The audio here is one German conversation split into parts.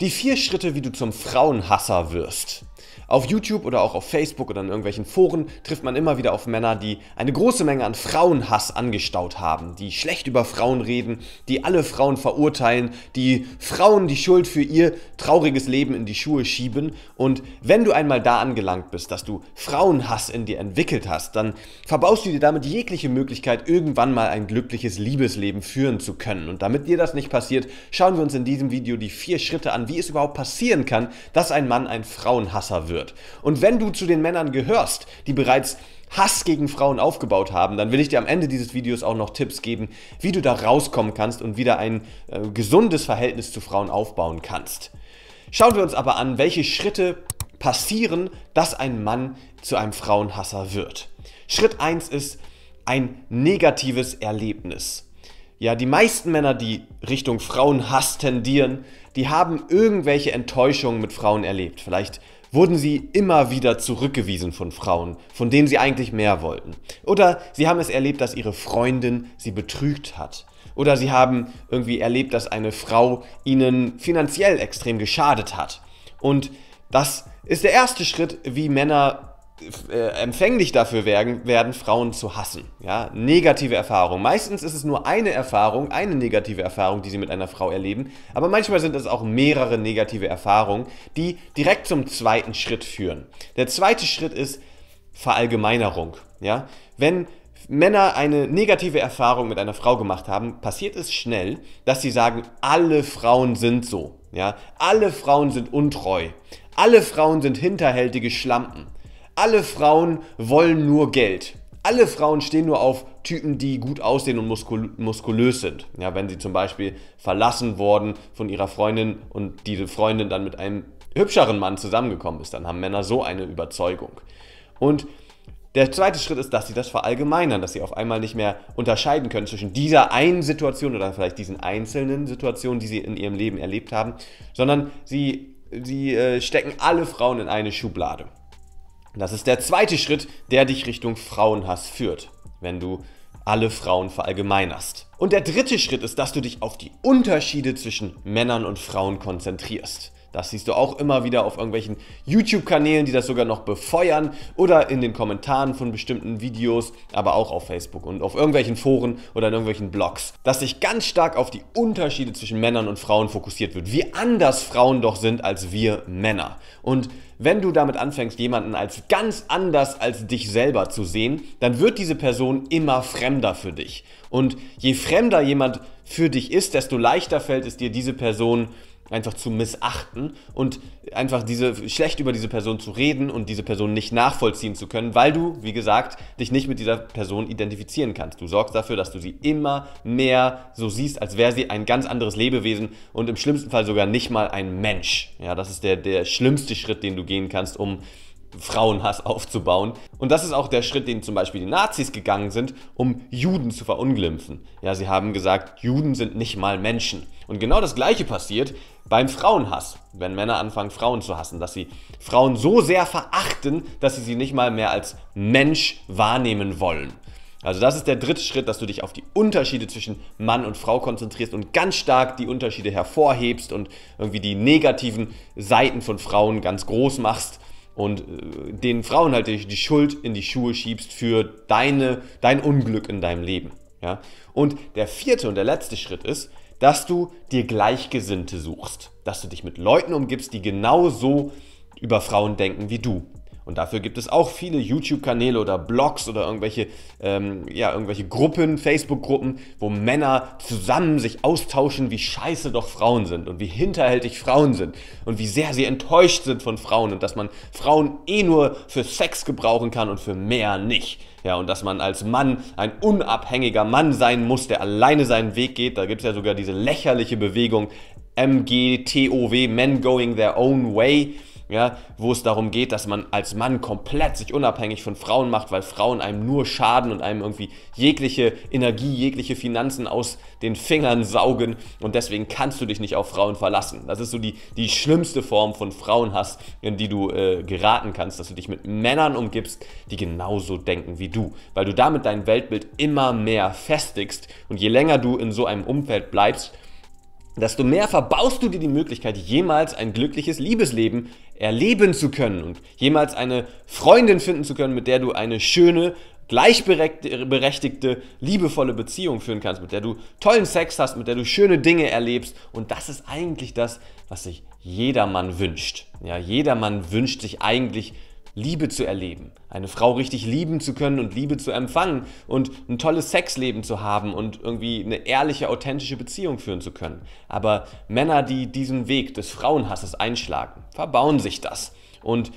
Die vier Schritte, wie du zum Frauenhasser wirst. Auf YouTube oder auch auf Facebook oder in irgendwelchen Foren trifft man immer wieder auf Männer, die eine große Menge an Frauenhass angestaut haben, die schlecht über Frauen reden, die alle Frauen verurteilen, die Frauen die Schuld für ihr trauriges Leben in die Schuhe schieben. Und wenn du einmal da angelangt bist, dass du Frauenhass in dir entwickelt hast, dann verbaust du dir damit jegliche Möglichkeit, irgendwann mal ein glückliches Liebesleben führen zu können. Und damit dir das nicht passiert, schauen wir uns in diesem Video die vier Schritte an, wie es überhaupt passieren kann, dass ein Mann ein Frauenhasser wird wird. Und wenn du zu den Männern gehörst, die bereits Hass gegen Frauen aufgebaut haben, dann will ich dir am Ende dieses Videos auch noch Tipps geben, wie du da rauskommen kannst und wieder ein äh, gesundes Verhältnis zu Frauen aufbauen kannst. Schauen wir uns aber an, welche Schritte passieren, dass ein Mann zu einem Frauenhasser wird. Schritt 1 ist ein negatives Erlebnis. Ja, die meisten Männer, die Richtung Frauenhass tendieren, die haben irgendwelche Enttäuschungen mit Frauen erlebt. Vielleicht wurden sie immer wieder zurückgewiesen von Frauen, von denen sie eigentlich mehr wollten. Oder sie haben es erlebt, dass ihre Freundin sie betrügt hat. Oder sie haben irgendwie erlebt, dass eine Frau ihnen finanziell extrem geschadet hat. Und das ist der erste Schritt, wie Männer äh, empfänglich dafür werden, werden, Frauen zu hassen. Ja? Negative Erfahrungen. Meistens ist es nur eine Erfahrung, eine negative Erfahrung, die sie mit einer Frau erleben. Aber manchmal sind es auch mehrere negative Erfahrungen, die direkt zum zweiten Schritt führen. Der zweite Schritt ist Verallgemeinerung. Ja? Wenn Männer eine negative Erfahrung mit einer Frau gemacht haben, passiert es schnell, dass sie sagen, alle Frauen sind so. Ja? Alle Frauen sind untreu. Alle Frauen sind hinterhältige Schlampen alle Frauen wollen nur Geld. Alle Frauen stehen nur auf Typen, die gut aussehen und muskul muskulös sind. Ja, wenn sie zum Beispiel verlassen worden von ihrer Freundin und diese Freundin dann mit einem hübscheren Mann zusammengekommen ist, dann haben Männer so eine Überzeugung. Und der zweite Schritt ist, dass sie das verallgemeinern, dass sie auf einmal nicht mehr unterscheiden können zwischen dieser einen Situation oder vielleicht diesen einzelnen Situationen, die sie in ihrem Leben erlebt haben, sondern sie, sie äh, stecken alle Frauen in eine Schublade. Das ist der zweite Schritt, der dich Richtung Frauenhass führt, wenn du alle Frauen verallgemeinerst. Und der dritte Schritt ist, dass du dich auf die Unterschiede zwischen Männern und Frauen konzentrierst. Das siehst du auch immer wieder auf irgendwelchen YouTube-Kanälen, die das sogar noch befeuern oder in den Kommentaren von bestimmten Videos, aber auch auf Facebook und auf irgendwelchen Foren oder in irgendwelchen Blogs, dass sich ganz stark auf die Unterschiede zwischen Männern und Frauen fokussiert wird, wie anders Frauen doch sind als wir Männer. Und wenn du damit anfängst, jemanden als ganz anders als dich selber zu sehen, dann wird diese Person immer fremder für dich. Und je fremder jemand für dich ist, desto leichter fällt es dir, diese Person einfach zu missachten und einfach diese, schlecht über diese Person zu reden und diese Person nicht nachvollziehen zu können, weil du, wie gesagt, dich nicht mit dieser Person identifizieren kannst. Du sorgst dafür, dass du sie immer mehr so siehst, als wäre sie ein ganz anderes Lebewesen und im schlimmsten Fall sogar nicht mal ein Mensch. Ja, das ist der, der schlimmste Schritt, den du gehen kannst, um Frauenhass aufzubauen. Und das ist auch der Schritt, den zum Beispiel die Nazis gegangen sind, um Juden zu verunglimpfen. Ja, sie haben gesagt, Juden sind nicht mal Menschen. Und genau das Gleiche passiert beim Frauenhass, wenn Männer anfangen, Frauen zu hassen, dass sie Frauen so sehr verachten, dass sie sie nicht mal mehr als Mensch wahrnehmen wollen. Also das ist der dritte Schritt, dass du dich auf die Unterschiede zwischen Mann und Frau konzentrierst und ganz stark die Unterschiede hervorhebst und irgendwie die negativen Seiten von Frauen ganz groß machst und äh, den Frauen halt die, Schuld in die Schuhe schiebst für deine, dein Unglück in deinem Leben. Ja? Und der vierte und der letzte Schritt ist, dass du dir Gleichgesinnte suchst, dass du dich mit Leuten umgibst, die genauso über Frauen denken wie du. Und dafür gibt es auch viele YouTube-Kanäle oder Blogs oder irgendwelche, ähm, ja, irgendwelche Gruppen, Facebook-Gruppen, wo Männer zusammen sich austauschen, wie scheiße doch Frauen sind und wie hinterhältig Frauen sind und wie sehr sie enttäuscht sind von Frauen und dass man Frauen eh nur für Sex gebrauchen kann und für mehr nicht. Ja, und dass man als Mann ein unabhängiger Mann sein muss, der alleine seinen Weg geht. Da gibt es ja sogar diese lächerliche Bewegung MGTOW, Men Going Their Own Way ja, wo es darum geht, dass man als Mann komplett sich unabhängig von Frauen macht, weil Frauen einem nur schaden und einem irgendwie jegliche Energie, jegliche Finanzen aus den Fingern saugen und deswegen kannst du dich nicht auf Frauen verlassen. Das ist so die, die schlimmste Form von Frauenhass, in die du äh, geraten kannst, dass du dich mit Männern umgibst, die genauso denken wie du, weil du damit dein Weltbild immer mehr festigst und je länger du in so einem Umfeld bleibst, desto mehr verbaust du dir die Möglichkeit, jemals ein glückliches Liebesleben erleben zu können und jemals eine Freundin finden zu können, mit der du eine schöne, gleichberechtigte, liebevolle Beziehung führen kannst, mit der du tollen Sex hast, mit der du schöne Dinge erlebst. Und das ist eigentlich das, was sich jedermann wünscht. Ja, jedermann wünscht sich eigentlich Liebe zu erleben, eine Frau richtig lieben zu können und Liebe zu empfangen und ein tolles Sexleben zu haben und irgendwie eine ehrliche, authentische Beziehung führen zu können. Aber Männer, die diesen Weg des Frauenhasses einschlagen, verbauen sich das und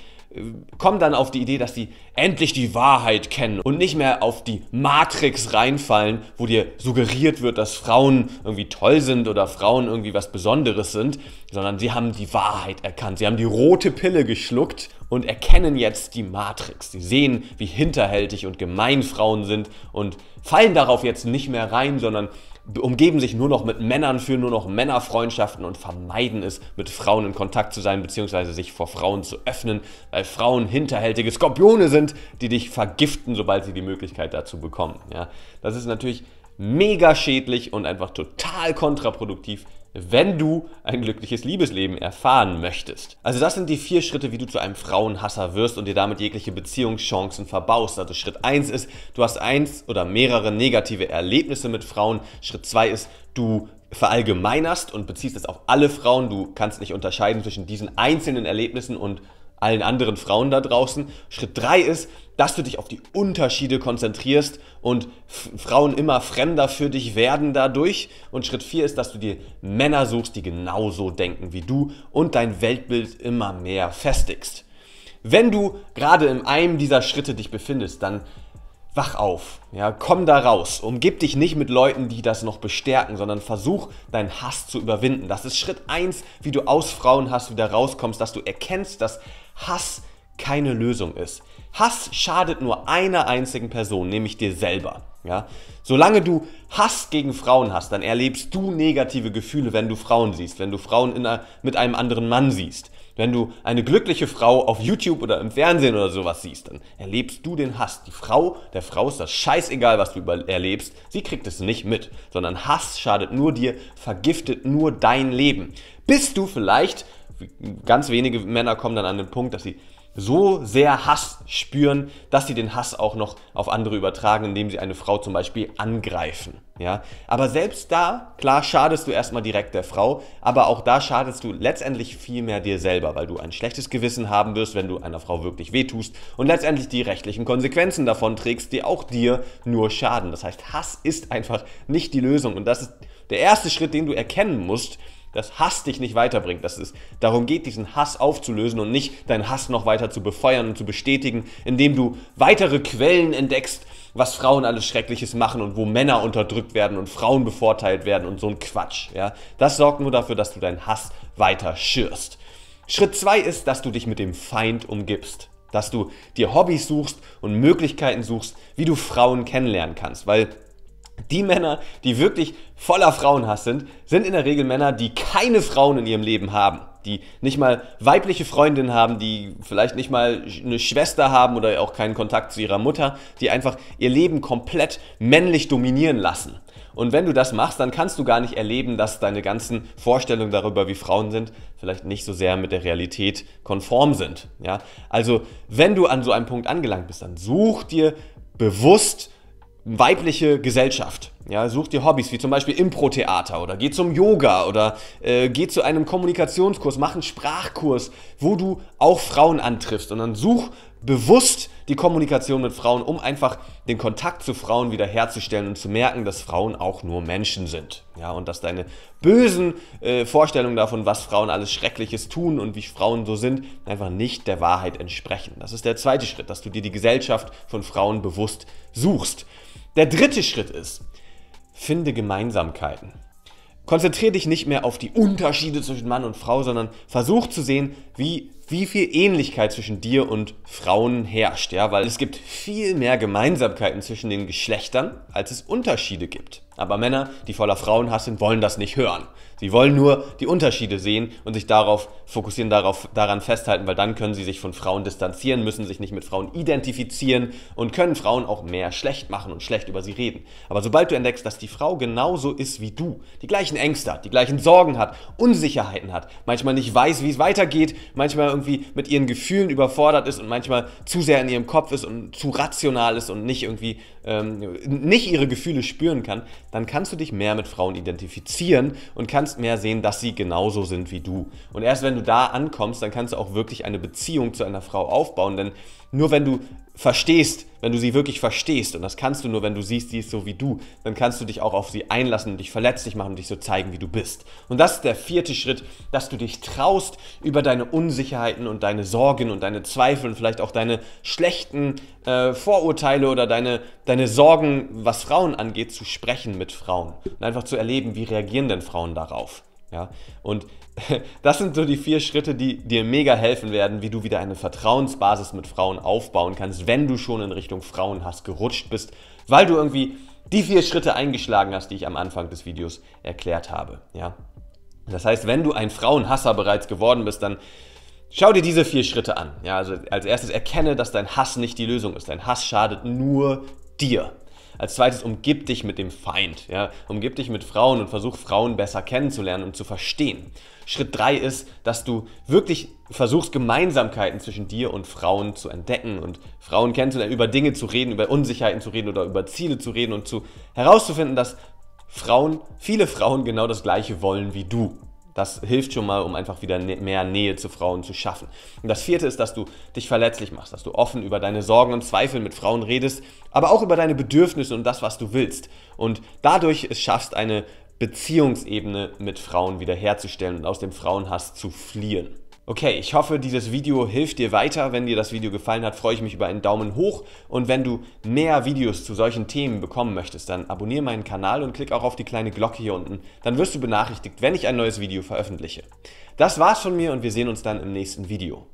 kommen dann auf die Idee, dass sie endlich die Wahrheit kennen und nicht mehr auf die Matrix reinfallen, wo dir suggeriert wird, dass Frauen irgendwie toll sind oder Frauen irgendwie was Besonderes sind, sondern sie haben die Wahrheit erkannt. Sie haben die rote Pille geschluckt und erkennen jetzt die Matrix. Sie sehen, wie hinterhältig und gemein Frauen sind und fallen darauf jetzt nicht mehr rein, sondern umgeben sich nur noch mit Männern, führen nur noch Männerfreundschaften und vermeiden es, mit Frauen in Kontakt zu sein, beziehungsweise sich vor Frauen zu öffnen, weil Frauen hinterhältige Skorpione sind, die dich vergiften, sobald sie die Möglichkeit dazu bekommen. Ja, das ist natürlich mega schädlich und einfach total kontraproduktiv, wenn du ein glückliches Liebesleben erfahren möchtest. Also das sind die vier Schritte, wie du zu einem Frauenhasser wirst und dir damit jegliche Beziehungschancen verbaust. Also Schritt 1 ist, du hast eins oder mehrere negative Erlebnisse mit Frauen. Schritt 2 ist, du verallgemeinerst und beziehst es auf alle Frauen. Du kannst nicht unterscheiden zwischen diesen einzelnen Erlebnissen und allen anderen Frauen da draußen. Schritt 3 ist, dass du dich auf die Unterschiede konzentrierst und Frauen immer fremder für dich werden dadurch. Und Schritt 4 ist, dass du dir Männer suchst, die genauso denken wie du und dein Weltbild immer mehr festigst. Wenn du gerade in einem dieser Schritte dich befindest, dann wach auf, ja, komm da raus, umgib dich nicht mit Leuten, die das noch bestärken, sondern versuch deinen Hass zu überwinden. Das ist Schritt 1, wie du aus Frauenhass wieder rauskommst, dass du erkennst, dass Hass keine Lösung ist. Hass schadet nur einer einzigen Person, nämlich dir selber. Ja? Solange du Hass gegen Frauen hast, dann erlebst du negative Gefühle, wenn du Frauen siehst, wenn du Frauen einer, mit einem anderen Mann siehst. Wenn du eine glückliche Frau auf YouTube oder im Fernsehen oder sowas siehst, dann erlebst du den Hass. Die Frau, der Frau ist das scheißegal, was du über erlebst. Sie kriegt es nicht mit, sondern Hass schadet nur dir, vergiftet nur dein Leben. Bist du vielleicht, ganz wenige Männer kommen dann an den Punkt, dass sie so sehr Hass spüren, dass sie den Hass auch noch auf andere übertragen, indem sie eine Frau zum Beispiel angreifen. Ja? Aber selbst da, klar, schadest du erstmal direkt der Frau, aber auch da schadest du letztendlich viel mehr dir selber, weil du ein schlechtes Gewissen haben wirst, wenn du einer Frau wirklich wehtust und letztendlich die rechtlichen Konsequenzen davon trägst, die auch dir nur schaden. Das heißt, Hass ist einfach nicht die Lösung und das ist der erste Schritt, den du erkennen musst, dass Hass dich nicht weiterbringt, dass es darum geht, diesen Hass aufzulösen und nicht deinen Hass noch weiter zu befeuern und zu bestätigen, indem du weitere Quellen entdeckst, was Frauen alles Schreckliches machen und wo Männer unterdrückt werden und Frauen bevorteilt werden und so ein Quatsch. Ja? Das sorgt nur dafür, dass du deinen Hass weiter schürst. Schritt zwei ist, dass du dich mit dem Feind umgibst. Dass du dir Hobbys suchst und Möglichkeiten suchst, wie du Frauen kennenlernen kannst. Weil die Männer, die wirklich voller Frauenhass sind, sind in der Regel Männer, die keine Frauen in ihrem Leben haben, die nicht mal weibliche Freundinnen haben, die vielleicht nicht mal eine Schwester haben oder auch keinen Kontakt zu ihrer Mutter, die einfach ihr Leben komplett männlich dominieren lassen. Und wenn du das machst, dann kannst du gar nicht erleben, dass deine ganzen Vorstellungen darüber, wie Frauen sind, vielleicht nicht so sehr mit der Realität konform sind. Ja? Also, wenn du an so einem Punkt angelangt bist, dann such dir bewusst weibliche Gesellschaft. Ja, such dir Hobbys wie zum Beispiel Impro-Theater oder geh zum Yoga oder äh, geh zu einem Kommunikationskurs, mach einen Sprachkurs, wo du auch Frauen antriffst. Und dann such bewusst die Kommunikation mit Frauen, um einfach den Kontakt zu Frauen wiederherzustellen und zu merken, dass Frauen auch nur Menschen sind. Ja, und dass deine bösen äh, Vorstellungen davon, was Frauen alles Schreckliches tun und wie Frauen so sind, einfach nicht der Wahrheit entsprechen. Das ist der zweite Schritt, dass du dir die Gesellschaft von Frauen bewusst suchst. Der dritte Schritt ist, finde Gemeinsamkeiten. Konzentriere dich nicht mehr auf die Unterschiede zwischen Mann und Frau, sondern versuch zu sehen, wie wie viel Ähnlichkeit zwischen dir und Frauen herrscht, ja, weil es gibt viel mehr Gemeinsamkeiten zwischen den Geschlechtern, als es Unterschiede gibt. Aber Männer, die voller Frauenhass sind, wollen das nicht hören. Sie wollen nur die Unterschiede sehen und sich darauf fokussieren, darauf, daran festhalten, weil dann können sie sich von Frauen distanzieren, müssen sich nicht mit Frauen identifizieren und können Frauen auch mehr schlecht machen und schlecht über sie reden. Aber sobald du entdeckst, dass die Frau genauso ist wie du, die gleichen Ängste hat, die gleichen Sorgen hat, Unsicherheiten hat, manchmal nicht weiß, wie es weitergeht, manchmal irgendwie mit ihren Gefühlen überfordert ist und manchmal zu sehr in ihrem Kopf ist und zu rational ist und nicht irgendwie ähm, nicht ihre Gefühle spüren kann, dann kannst du dich mehr mit Frauen identifizieren und kannst mehr sehen, dass sie genauso sind wie du. Und erst wenn du da ankommst, dann kannst du auch wirklich eine Beziehung zu einer Frau aufbauen, denn nur wenn du verstehst, wenn du sie wirklich verstehst, und das kannst du nur, wenn du siehst, sie ist so wie du, dann kannst du dich auch auf sie einlassen und dich verletzlich machen und dich so zeigen, wie du bist. Und das ist der vierte Schritt, dass du dich traust, über deine Unsicherheiten und deine Sorgen und deine Zweifel und vielleicht auch deine schlechten äh, Vorurteile oder deine, deine Sorgen, was Frauen angeht, zu sprechen mit Frauen. Und einfach zu erleben, wie reagieren denn Frauen darauf. Ja? Und das sind so die vier Schritte, die dir mega helfen werden, wie du wieder eine Vertrauensbasis mit Frauen aufbauen kannst, wenn du schon in Richtung Frauenhass gerutscht bist, weil du irgendwie die vier Schritte eingeschlagen hast, die ich am Anfang des Videos erklärt habe. Ja? Das heißt, wenn du ein Frauenhasser bereits geworden bist, dann Schau dir diese vier Schritte an. Ja, also als erstes erkenne, dass dein Hass nicht die Lösung ist. Dein Hass schadet nur dir. Als zweites, umgib dich mit dem Feind. Ja? Umgib dich mit Frauen und versuch Frauen besser kennenzulernen und zu verstehen. Schritt 3 ist, dass du wirklich versuchst, Gemeinsamkeiten zwischen dir und Frauen zu entdecken und Frauen kennenzulernen, über Dinge zu reden, über Unsicherheiten zu reden oder über Ziele zu reden und zu herauszufinden, dass Frauen, viele Frauen genau das gleiche wollen wie du. Das hilft schon mal, um einfach wieder mehr Nähe zu Frauen zu schaffen. Und das vierte ist, dass du dich verletzlich machst, dass du offen über deine Sorgen und Zweifel mit Frauen redest, aber auch über deine Bedürfnisse und das, was du willst. Und dadurch es schaffst, eine Beziehungsebene mit Frauen wiederherzustellen und aus dem Frauenhass zu fliehen. Okay, ich hoffe, dieses Video hilft dir weiter. Wenn dir das Video gefallen hat, freue ich mich über einen Daumen hoch. Und wenn du mehr Videos zu solchen Themen bekommen möchtest, dann abonniere meinen Kanal und klick auch auf die kleine Glocke hier unten. Dann wirst du benachrichtigt, wenn ich ein neues Video veröffentliche. Das war's von mir und wir sehen uns dann im nächsten Video.